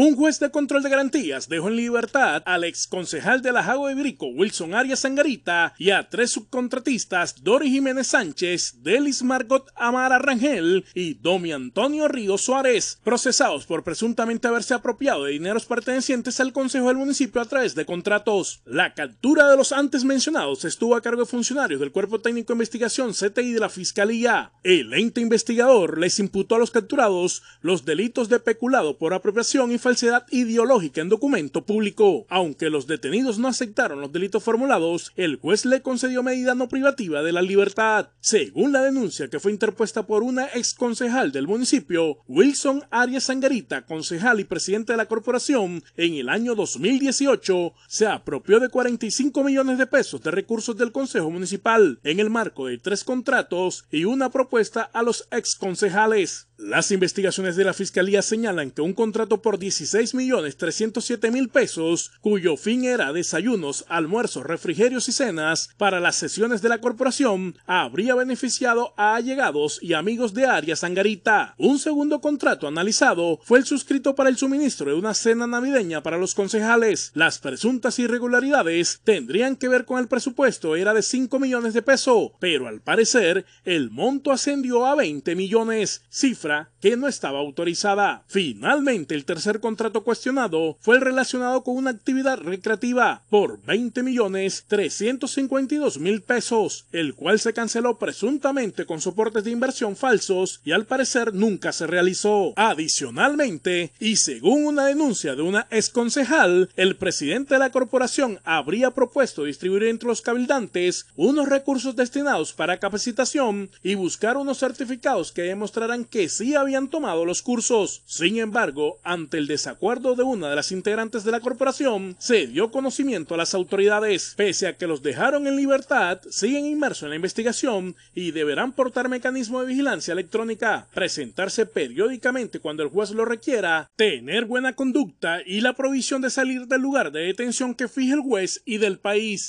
Un juez de control de garantías dejó en libertad al concejal de la Jago de Brico, Wilson Arias Sangarita, y a tres subcontratistas, Dori Jiménez Sánchez, Delis Margot Amara Rangel y Domi Antonio Río Suárez, procesados por presuntamente haberse apropiado de dineros pertenecientes al Consejo del Municipio a través de contratos. La captura de los antes mencionados estuvo a cargo de funcionarios del Cuerpo Técnico de Investigación CTI de la Fiscalía. El ente investigador les imputó a los capturados los delitos de peculado por apropiación y falsedad ideológica en documento público. Aunque los detenidos no aceptaron los delitos formulados, el juez le concedió medida no privativa de la libertad. Según la denuncia que fue interpuesta por una exconcejal del municipio, Wilson Arias Sangarita, concejal y presidente de la corporación, en el año 2018 se apropió de 45 millones de pesos de recursos del Consejo Municipal en el marco de tres contratos y una propuesta a los exconcejales. Las investigaciones de la Fiscalía señalan que un contrato por 16 millones 307 mil pesos, cuyo fin era desayunos, almuerzos, refrigerios y cenas para las sesiones de la corporación, habría beneficiado a allegados y amigos de área sangarita. Un segundo contrato analizado fue el suscrito para el suministro de una cena navideña para los concejales. Las presuntas irregularidades tendrían que ver con el presupuesto, era de 5 millones de pesos, pero al parecer el monto ascendió a 20 millones, cifra que no estaba autorizada. Finalmente, el tercer contrato cuestionado fue el relacionado con una actividad recreativa por 20.352.000 pesos, el cual se canceló presuntamente con soportes de inversión falsos y al parecer nunca se realizó. Adicionalmente, y según una denuncia de una exconcejal, el presidente de la corporación habría propuesto distribuir entre los cabildantes unos recursos destinados para capacitación y buscar unos certificados que demostraran que sí habían tomado los cursos. Sin embargo, ante el desacuerdo de una de las integrantes de la corporación, se dio conocimiento a las autoridades. Pese a que los dejaron en libertad, siguen inmersos en la investigación y deberán portar mecanismo de vigilancia electrónica, presentarse periódicamente cuando el juez lo requiera, tener buena conducta y la provisión de salir del lugar de detención que fije el juez y del país.